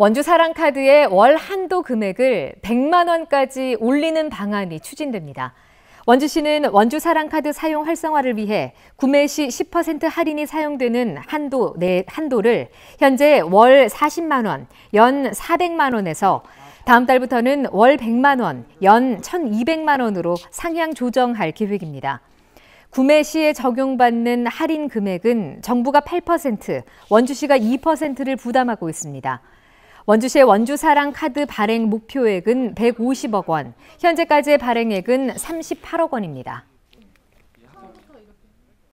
원주 사랑카드의 월 한도 금액을 100만 원까지 올리는 방안이 추진됩니다. 원주시는 원주 사랑카드 사용 활성화를 위해 구매 시 10% 할인이 사용되는 한도 내 네, 한도를 현재 월 40만 원, 연 400만 원에서 다음 달부터는 월 100만 원, 연 1,200만 원으로 상향 조정할 계획입니다. 구매 시에 적용받는 할인 금액은 정부가 8%, 원주시가 2%를 부담하고 있습니다. 원주시의 원주사랑 카드 발행 목표액은 150억 원, 현재까지의 발행액은 38억 원입니다.